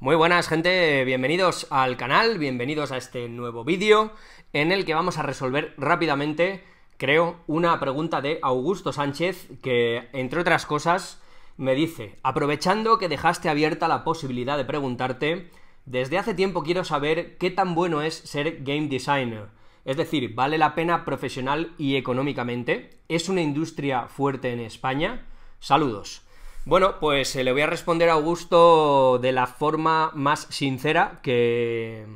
Muy buenas gente, bienvenidos al canal, bienvenidos a este nuevo vídeo en el que vamos a resolver rápidamente, creo, una pregunta de Augusto Sánchez que, entre otras cosas, me dice, aprovechando que dejaste abierta la posibilidad de preguntarte, desde hace tiempo quiero saber qué tan bueno es ser game designer. Es decir, ¿vale la pena profesional y económicamente? ¿Es una industria fuerte en España? Saludos. Bueno, pues eh, le voy a responder a Augusto de la forma más sincera que,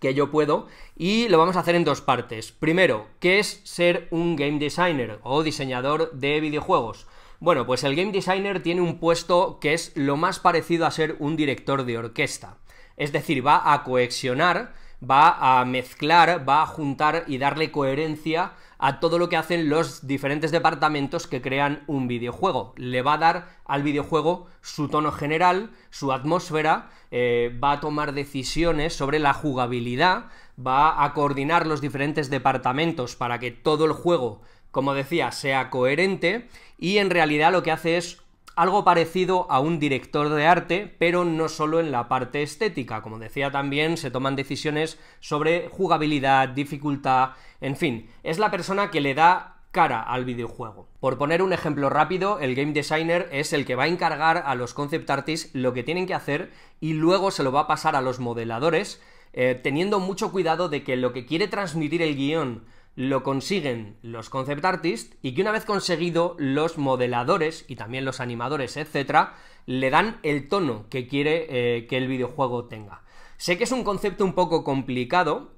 que yo puedo y lo vamos a hacer en dos partes. Primero, ¿qué es ser un game designer o diseñador de videojuegos? Bueno, pues el game designer tiene un puesto que es lo más parecido a ser un director de orquesta. Es decir, va a coexionar va a mezclar, va a juntar y darle coherencia a todo lo que hacen los diferentes departamentos que crean un videojuego. Le va a dar al videojuego su tono general, su atmósfera, eh, va a tomar decisiones sobre la jugabilidad, va a coordinar los diferentes departamentos para que todo el juego, como decía, sea coherente y en realidad lo que hace es algo parecido a un director de arte, pero no solo en la parte estética. Como decía también, se toman decisiones sobre jugabilidad, dificultad, en fin, es la persona que le da cara al videojuego. Por poner un ejemplo rápido, el game designer es el que va a encargar a los concept artists lo que tienen que hacer y luego se lo va a pasar a los modeladores, eh, teniendo mucho cuidado de que lo que quiere transmitir el guión lo consiguen los concept artists y que una vez conseguido los modeladores y también los animadores, etcétera, le dan el tono que quiere eh, que el videojuego tenga. Sé que es un concepto un poco complicado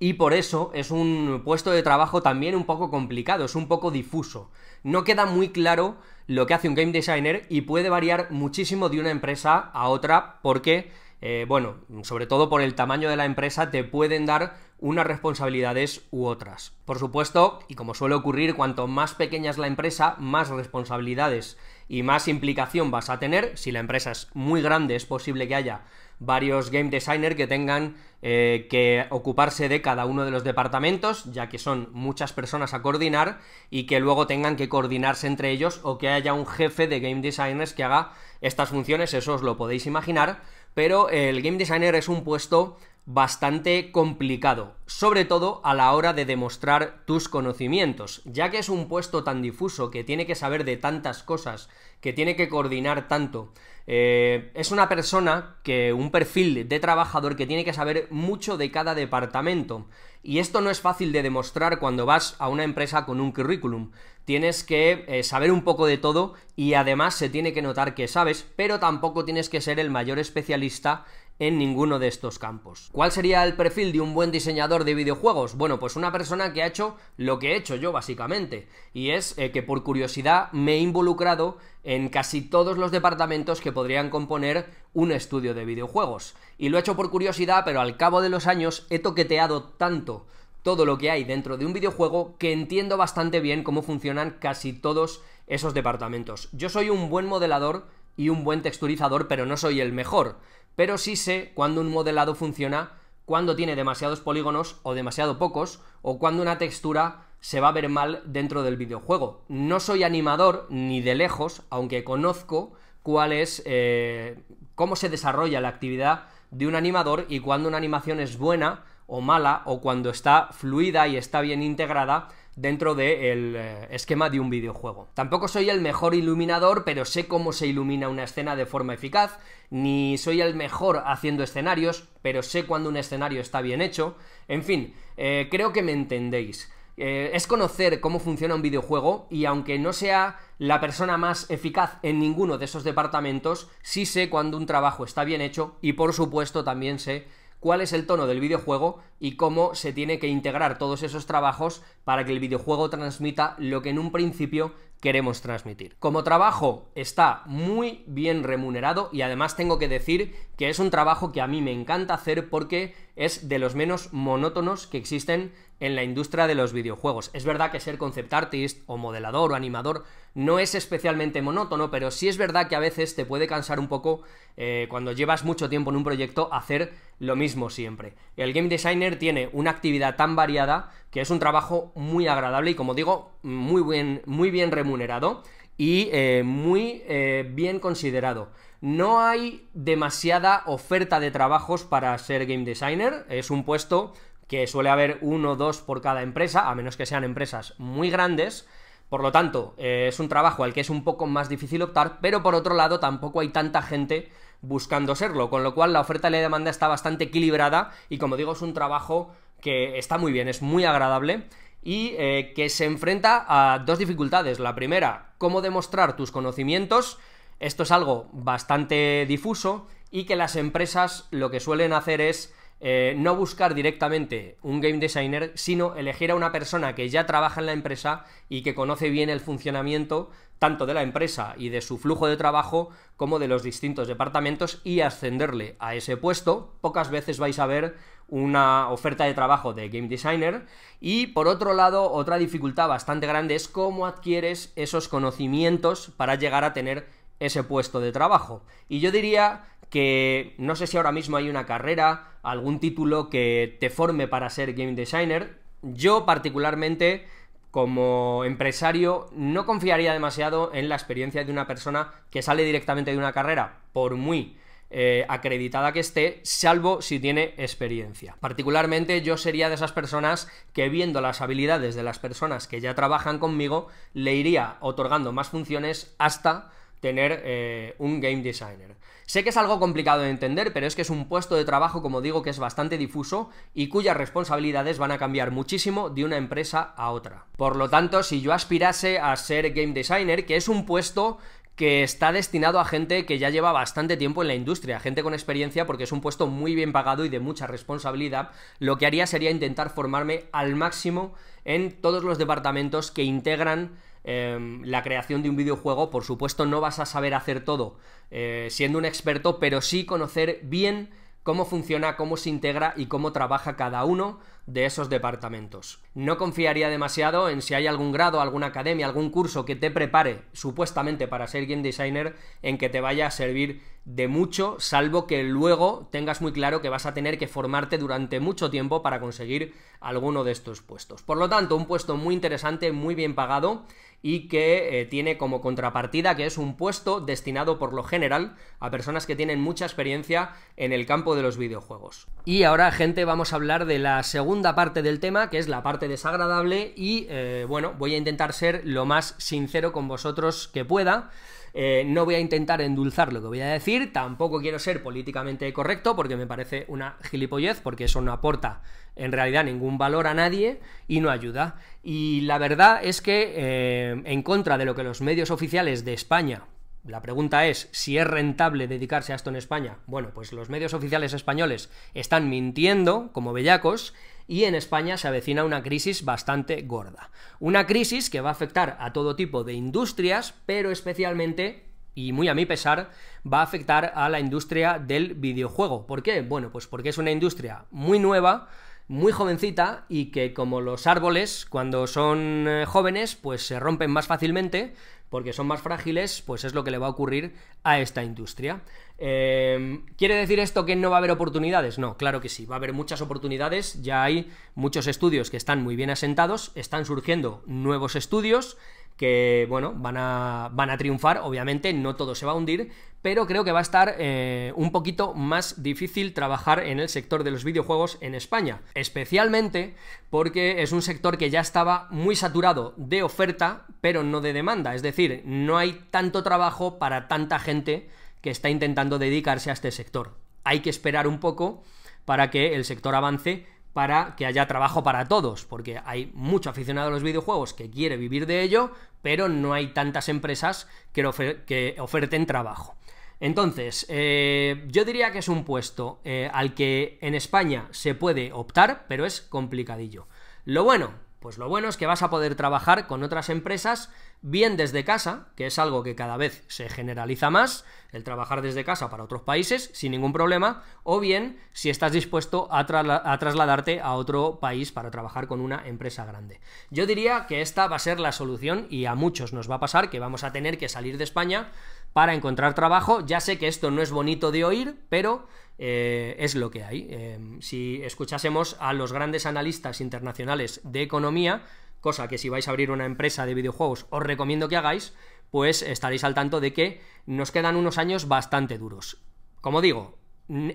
y por eso es un puesto de trabajo también un poco complicado, es un poco difuso. No queda muy claro lo que hace un game designer y puede variar muchísimo de una empresa a otra porque, eh, bueno, sobre todo por el tamaño de la empresa te pueden dar unas responsabilidades u otras. Por supuesto, y como suele ocurrir, cuanto más pequeña es la empresa, más responsabilidades y más implicación vas a tener. Si la empresa es muy grande, es posible que haya varios game designers que tengan eh, que ocuparse de cada uno de los departamentos, ya que son muchas personas a coordinar y que luego tengan que coordinarse entre ellos o que haya un jefe de game designers que haga estas funciones, eso os lo podéis imaginar, pero el game designer es un puesto bastante complicado, sobre todo a la hora de demostrar tus conocimientos, ya que es un puesto tan difuso que tiene que saber de tantas cosas, que tiene que coordinar tanto. Eh, es una persona que, un perfil de trabajador que tiene que saber mucho de cada departamento. Y esto no es fácil de demostrar cuando vas a una empresa con un currículum. Tienes que eh, saber un poco de todo y además se tiene que notar que sabes, pero tampoco tienes que ser el mayor especialista en ninguno de estos campos. ¿Cuál sería el perfil de un buen diseñador de videojuegos? Bueno, pues una persona que ha hecho lo que he hecho yo básicamente, y es eh, que por curiosidad me he involucrado en casi todos los departamentos que podrían componer un estudio de videojuegos. Y lo he hecho por curiosidad, pero al cabo de los años he toqueteado tanto todo lo que hay dentro de un videojuego que entiendo bastante bien cómo funcionan casi todos esos departamentos. Yo soy un buen modelador y un buen texturizador, pero no soy el mejor. Pero sí sé cuando un modelado funciona, cuando tiene demasiados polígonos o demasiado pocos, o cuando una textura se va a ver mal dentro del videojuego. No soy animador ni de lejos, aunque conozco cuál es eh, cómo se desarrolla la actividad de un animador y cuando una animación es buena o mala o cuando está fluida y está bien integrada dentro del eh, esquema de un videojuego. Tampoco soy el mejor iluminador, pero sé cómo se ilumina una escena de forma eficaz, ni soy el mejor haciendo escenarios, pero sé cuando un escenario está bien hecho. En fin, eh, creo que me entendéis. Eh, es conocer cómo funciona un videojuego y aunque no sea la persona más eficaz en ninguno de esos departamentos, sí sé cuando un trabajo está bien hecho y por supuesto también sé cuál es el tono del videojuego y cómo se tiene que integrar todos esos trabajos para que el videojuego transmita lo que en un principio queremos transmitir. Como trabajo está muy bien remunerado y además tengo que decir que es un trabajo que a mí me encanta hacer porque es de los menos monótonos que existen en la industria de los videojuegos. Es verdad que ser concept artist o modelador o animador no es especialmente monótono, pero sí es verdad que a veces te puede cansar un poco eh, cuando llevas mucho tiempo en un proyecto hacer lo mismo siempre. El game designer tiene una actividad tan variada que es un trabajo muy agradable y como digo, muy bien, muy bien remunerado y eh, muy eh, bien considerado. No hay demasiada oferta de trabajos para ser game designer, es un puesto que suele haber uno o dos por cada empresa, a menos que sean empresas muy grandes. Por lo tanto, eh, es un trabajo al que es un poco más difícil optar, pero por otro lado tampoco hay tanta gente buscando serlo, con lo cual la oferta y la demanda está bastante equilibrada y como digo es un trabajo que está muy bien, es muy agradable y eh, que se enfrenta a dos dificultades. La primera, cómo demostrar tus conocimientos. Esto es algo bastante difuso y que las empresas lo que suelen hacer es eh, no buscar directamente un game designer, sino elegir a una persona que ya trabaja en la empresa y que conoce bien el funcionamiento tanto de la empresa y de su flujo de trabajo como de los distintos departamentos y ascenderle a ese puesto. Pocas veces vais a ver una oferta de trabajo de game designer y por otro lado otra dificultad bastante grande es cómo adquieres esos conocimientos para llegar a tener ese puesto de trabajo. Y yo diría que no sé si ahora mismo hay una carrera, algún título que te forme para ser game designer. Yo particularmente como empresario no confiaría demasiado en la experiencia de una persona que sale directamente de una carrera, por muy eh, acreditada que esté, salvo si tiene experiencia. Particularmente yo sería de esas personas que viendo las habilidades de las personas que ya trabajan conmigo, le iría otorgando más funciones hasta tener eh, un game designer. Sé que es algo complicado de entender, pero es que es un puesto de trabajo, como digo, que es bastante difuso y cuyas responsabilidades van a cambiar muchísimo de una empresa a otra. Por lo tanto, si yo aspirase a ser game designer, que es un puesto que está destinado a gente que ya lleva bastante tiempo en la industria, gente con experiencia porque es un puesto muy bien pagado y de mucha responsabilidad, lo que haría sería intentar formarme al máximo en todos los departamentos que integran em, la creación de un videojuego. Por supuesto no vas a saber hacer todo eh, siendo un experto, pero sí conocer bien cómo funciona, cómo se integra y cómo trabaja cada uno de esos departamentos. No confiaría demasiado en si hay algún grado, alguna academia, algún curso que te prepare supuestamente para ser game designer en que te vaya a servir de mucho, salvo que luego tengas muy claro que vas a tener que formarte durante mucho tiempo para conseguir alguno de estos puestos. Por lo tanto, un puesto muy interesante, muy bien pagado y que eh, tiene como contrapartida que es un puesto destinado por lo general a personas que tienen mucha experiencia en el campo de los videojuegos. Y ahora, gente, vamos a hablar de la segunda parte del tema, que es la parte desagradable, y eh, bueno, voy a intentar ser lo más sincero con vosotros que pueda. Eh, no voy a intentar endulzar lo que voy a decir, tampoco quiero ser políticamente correcto porque me parece una gilipollez, porque eso no aporta en realidad ningún valor a nadie y no ayuda. Y la verdad es que eh, en contra de lo que los medios oficiales de España la pregunta es si es rentable dedicarse a esto en España. Bueno, pues los medios oficiales españoles están mintiendo como bellacos y en España se avecina una crisis bastante gorda. Una crisis que va a afectar a todo tipo de industrias, pero especialmente y muy a mi pesar, va a afectar a la industria del videojuego. ¿Por qué? Bueno, pues porque es una industria muy nueva, muy jovencita y que como los árboles cuando son eh, jóvenes pues se rompen más fácilmente porque son más frágiles, pues es lo que le va a ocurrir a esta industria. Em, ¿Quiere decir esto que no va a haber oportunidades? No, claro que sí, va a haber muchas oportunidades, ya hay muchos estudios que están muy bien asentados, están surgiendo nuevos estudios, que, bueno, van a, triunfar, obviamente, no todo se va a hundir, pero creo que va a estar eh, un poquito más difícil trabajar en el sector de los videojuegos en España, especialmente porque es un sector que ya estaba muy saturado de oferta, pero no de demanda, es decir, no hay tanto trabajo para tanta gente que está intentando dedicarse a este sector. Hay que esperar un poco para que el sector avance, para que haya trabajo para todos, porque hay mucho aficionado a los videojuegos que quiere vivir de ello, pero no hay tantas empresas que, oferten trabajo. Entonces, eh, yo diría que es un puesto eh, al que en España se puede optar, pero es complicadillo. Lo bueno, pues lo bueno es que vas a poder trabajar con otras empresas bien desde casa, que es algo que cada vez se generaliza más, el trabajar desde casa para otros países sin ningún problema, o bien si estás dispuesto a, trasladarte a otro país para trabajar con una empresa grande. Yo diría que esta va a ser la solución y a muchos nos va a pasar que vamos a tener que salir de España para encontrar trabajo. Ya sé que esto no es bonito de oír, pero eh, es lo que hay. Eh, si escuchásemos a los grandes analistas internacionales de economía, cosa que si vais a abrir una empresa de videojuegos os recomiendo que hagáis, pues estaréis al tanto de que nos quedan unos años bastante duros. Como digo,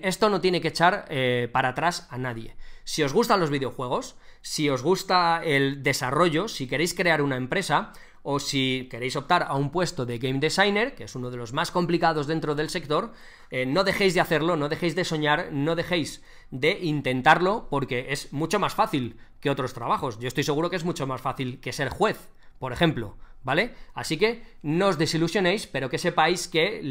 esto no tiene que echar eh, para atrás a nadie. Si os gustan los videojuegos, si os gusta el desarrollo, si queréis crear una empresa, o si queréis optar a un puesto de game designer, que es uno de los más complicados dentro del sector, eh, no dejéis de hacerlo, no dejéis de soñar, no dejéis de intentarlo, porque es mucho más fácil que otros trabajos. Yo estoy seguro que es mucho más fácil que ser juez, por ejemplo. ¿Vale? Así que no os desilusionéis, pero que sepáis que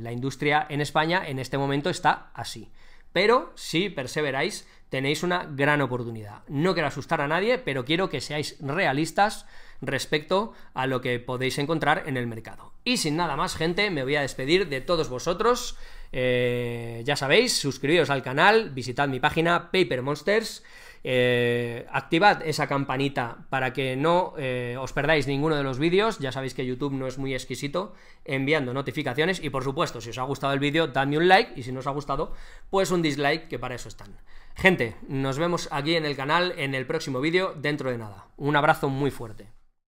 la industria en España en este momento está así. Pero si perseveráis, tenéis una gran oportunidad. No quiero asustar a nadie, pero quiero que seáis realistas respecto a lo que podéis encontrar en el mercado. Y sin nada más, gente, me voy a despedir de todos vosotros. Eh, ya sabéis, suscribiros al canal, visitad mi página Paper Monsters. Eh, activad esa campanita para que no eh, os perdáis ninguno de los vídeos. Ya sabéis que YouTube no es muy exquisito enviando notificaciones. Y por supuesto, si os ha gustado el vídeo, dadme un like. Y si no os ha gustado, pues un dislike, que para eso están. Gente, nos vemos aquí en el canal en el próximo vídeo dentro de nada. Un abrazo muy fuerte.